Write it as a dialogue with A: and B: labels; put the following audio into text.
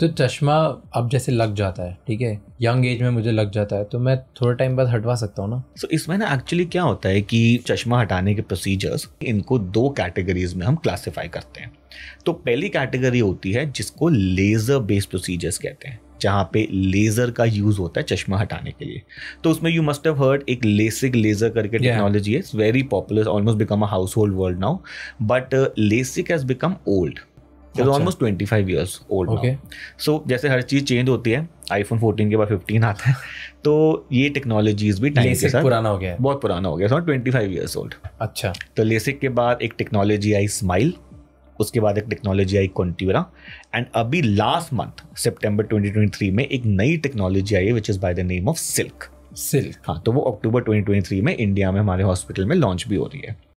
A: तो चश्मा अब जैसे लग जाता है ठीक है यंग एज में मुझे लग जाता है तो मैं थोड़े टाइम बाद हटवा सकता हूँ ना
B: सो so, इसमें ना एक्चुअली क्या होता है कि चश्मा हटाने के प्रोसीजर्स इनको दो कैटेगरीज में हम क्लासिफाई करते हैं तो पहली कैटेगरी होती है जिसको लेज़र बेस्ड प्रोसीजर्स कहते हैं जहाँ पे लेज़र का यूज़ होता है चश्मा हटाने के लिए तो उसमें यू मस्ट हैव हर्ड एक लेसिक लेज़र करके टेक्नोलॉजी है very popular almost become a household world now but LASIK has become old is almost twenty five years old okay so जैसे हर चीज़ चेंज होती है आईफोन फोर्टीन के बाद fifteen आता है तो ये टेक्नोलॉजीज भी टाइम के साथ पुराना हो गया है बहुत पुराना हो गया so twenty five years old अच्छा तो लेसिक के बाद एक टेक्नोलॉजी आई स्माइल उसके बाद एक टेक्नोलॉजी आई कॉन्ट्यूरा एंड अभी लास्ट मंथ सितंबर 2023 में एक नई टेक्नोलॉजी आई है which is by the name of silk silk हाँ तो वो अक्टूबर 2023 में इंडिया में हमारे हॉस्पिटल में लॉन्च भी हो रही है